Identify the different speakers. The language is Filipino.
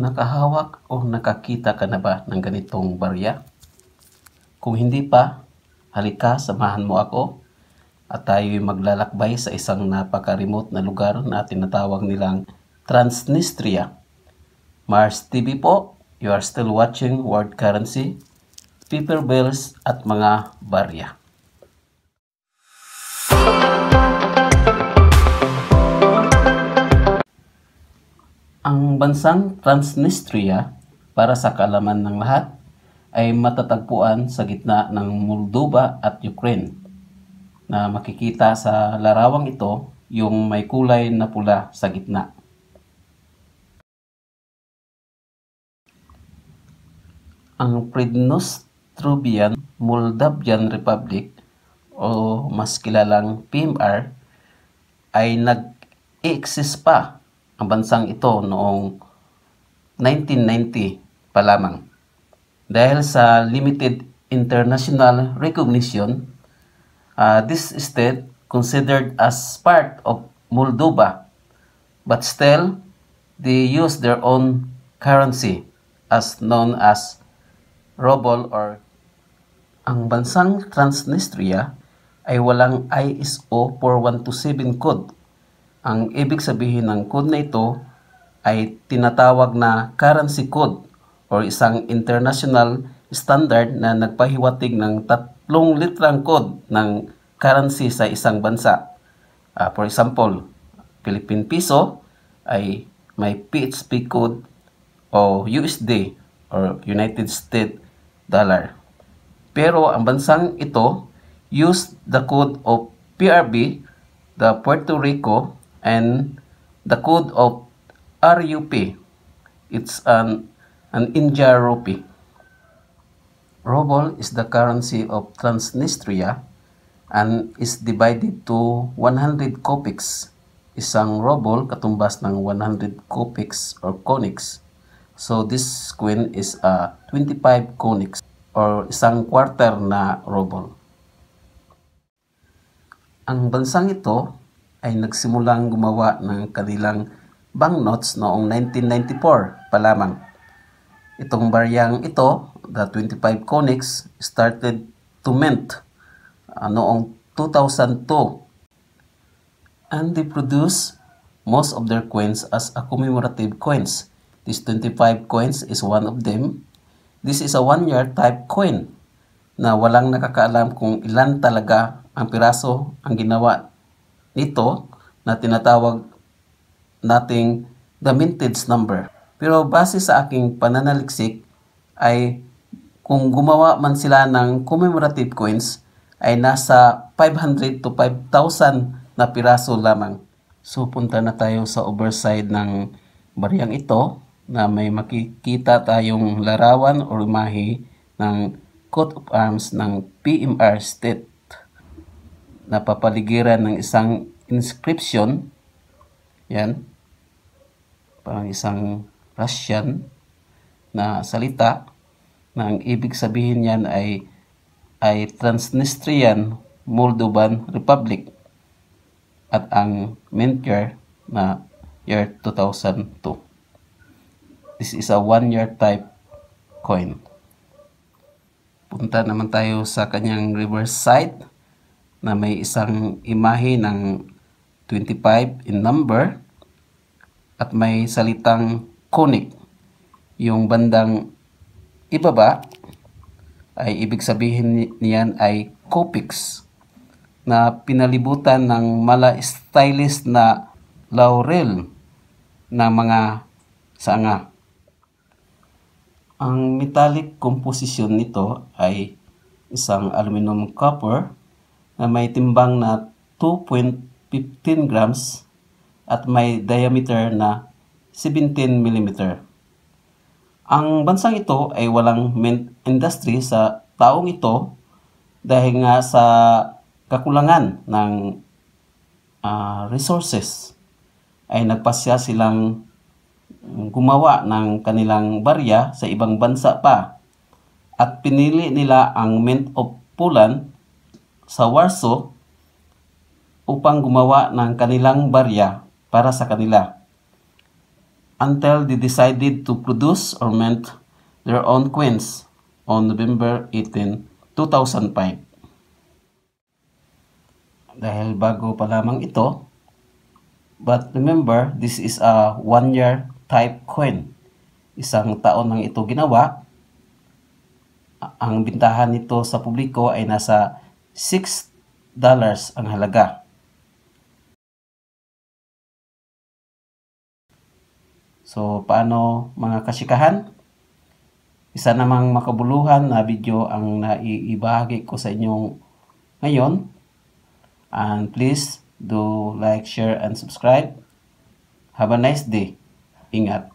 Speaker 1: nakahawak o nakakita ka na ba ng ganitong barya? Kung hindi pa, halika, samahan mo ako at tayo'y maglalakbay sa isang napaka-remote na lugar na tinatawag nilang Transnistria. Mars TV po, you are still watching World Currency, Paper Bills at mga barya. Ang bansang Transnistria, para sa kalaman ng lahat, ay matatagpuan sa gitna ng Moldova at Ukraine na makikita sa larawang ito yung may kulay na pula sa gitna. Ang Pridnostrubian Moldavian Republic o mas kilalang PMR ay nag-exist pa ang bansang ito noong 1990 pa lamang. Dahil sa limited international recognition, uh, this state considered as part of Moldova, but still they use their own currency as known as ruble or ang bansang Transnistria ay walang ISO 4127 code ang ibig sabihin ng code na ito ay tinatawag na currency code or isang international standard na nagpahiwatig ng tatlong litrang code ng currency sa isang bansa. Uh, for example, Philippine Peso ay may PHP code o USD or United States Dollar. Pero ang bansang ito used the code of PRB, the Puerto Rico and the code of RUP it's an an India rupee ruble is the currency of Transnistria and is divided to 100 kopecks isang ruble katumbas ng 100 kopecks or conics so this coin is a uh, 25 conics or isang quarter na ruble ang bansang ito ay nagsimulang gumawa ng kanilang banknotes noong 1994 pa lamang. Itong baryang ito, the 25 conics, started to mint uh, noong 2002 and they produce most of their coins as a commemorative coins. This 25 coins is one of them. This is a one-year type coin na walang nakakaalam kung ilan talaga ang piraso ang ginawa ito na tinatawag nating the mintage number. Pero base sa aking pananaliksik ay kung gumawa man sila ng commemorative coins ay nasa 500 to 5,000 na piraso lamang. So punta na tayo sa overside ng bariyang ito na may makikita tayong larawan o imahe ng coat of arms ng PMR state napapaligiran ng isang inscription. Yan. Parang isang Russian na salita na ang ibig sabihin niyan ay ay Transnistrian Moldovan Republic at ang mint year na year 2002. This is a one-year type coin. Punta naman tayo sa kanyang reverse side na may isang imahe ng 25 in number at may salitang conic. Yung bandang ibaba ay ibig sabihin niyan ay copix na pinalibutan ng mala stylist na laurel na mga sanga. Ang metallic composition nito ay isang aluminum copper na may timbang na 2.15 grams at may diameter na 17 mm. Ang bansang ito ay walang mint industry sa taong ito dahil nga sa kakulangan ng uh, resources ay nagpasya silang um, gumawa ng kanilang barya sa ibang bansa pa at pinili nila ang mint of Poland sa Warsaw upang gumawa ng kanilang barya para sa kanila until they decided to produce or mint their own queens on November 18, 2005. Dahil bago pa lamang ito, but remember, this is a one-year type coin. Isang taon nang ito ginawa. Ang bintahan nito sa publiko ay nasa $6 ang halaga. So, paano mga kasikahan? Isa namang makabuluhan na video ang naiibahagi ko sa inyo ngayon. And please do like, share, and subscribe. Have a nice day. Ingat.